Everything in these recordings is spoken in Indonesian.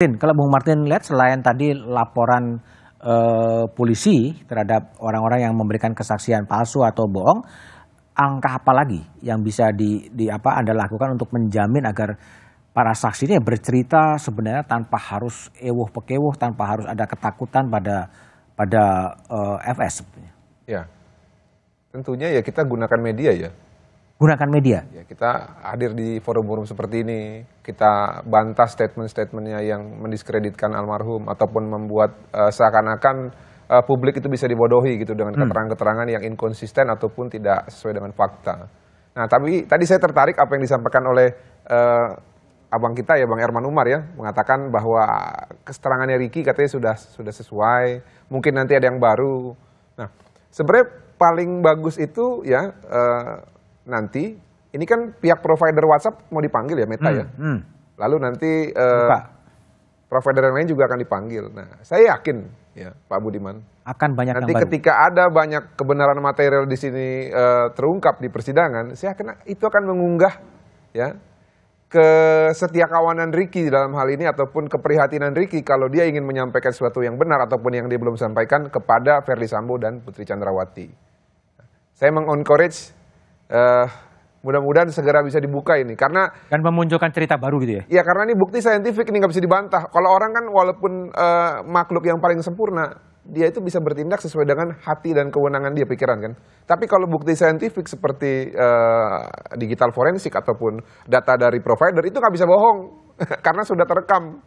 Kalau Bung Martin lihat selain tadi laporan eh, polisi terhadap orang-orang yang memberikan kesaksian palsu atau bohong, angka apa lagi yang bisa di, di apa Anda lakukan untuk menjamin agar para saksi ini bercerita sebenarnya tanpa harus ewuh pekewuh, tanpa harus ada ketakutan pada pada eh, FS sebetulnya. Ya, tentunya ya kita gunakan media ya gunakan media. Ya, kita hadir di forum-forum seperti ini, kita bantah statement-statementnya yang mendiskreditkan almarhum ataupun membuat uh, seakan-akan uh, publik itu bisa dibodohi gitu dengan hmm. keterangan-keterangan yang inkonsisten ataupun tidak sesuai dengan fakta. Nah, tapi tadi saya tertarik apa yang disampaikan oleh uh, abang kita ya Bang Erman Umar ya mengatakan bahwa keterangannya Riki katanya sudah sudah sesuai, mungkin nanti ada yang baru. Nah, sebenarnya paling bagus itu ya uh, nanti ini kan pihak provider WhatsApp mau dipanggil ya Meta hmm, ya. Hmm. Lalu nanti uh, provider yang lain juga akan dipanggil. Nah, saya yakin ya Pak Budiman akan banyak nanti yang ketika baru. ada banyak kebenaran material di sini uh, terungkap di persidangan, saya kena itu akan mengunggah ya ke setia kawanan Ricky dalam hal ini ataupun keprihatinan Ricky kalau dia ingin menyampaikan sesuatu yang benar ataupun yang dia belum sampaikan kepada Ferdi Sambo dan Putri Chandrawati. Saya meng mengencourage uh, mudah-mudahan segera bisa dibuka ini karena dan memunculkan cerita baru gitu ya. Iya karena ini bukti saintifik ini nggak bisa dibantah. Kalau orang kan walaupun uh, makhluk yang paling sempurna dia itu bisa bertindak sesuai dengan hati dan kewenangan dia pikiran kan. Tapi kalau bukti saintifik seperti uh, digital forensik ataupun data dari provider itu nggak bisa bohong karena sudah terekam.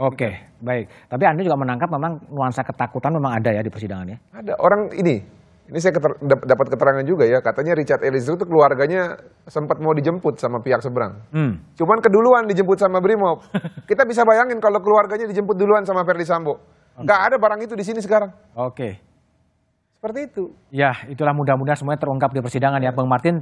Oke, okay, baik. Tapi Anda juga menangkap memang nuansa ketakutan memang ada ya di persidangan ya. Ada orang ini ini saya keter, dapat keterangan juga ya, katanya Richard Eliezer itu keluarganya sempat mau dijemput sama pihak seberang. Hmm. Cuman keduluan dijemput sama Brimob. Kita bisa bayangin kalau keluarganya dijemput duluan sama Ferdi Sambo. Okay. Nggak ada barang itu di sini sekarang. Oke. Okay. Seperti itu. Ya, itulah mudah-mudahan semuanya terungkap di persidangan ya, Bang Martin.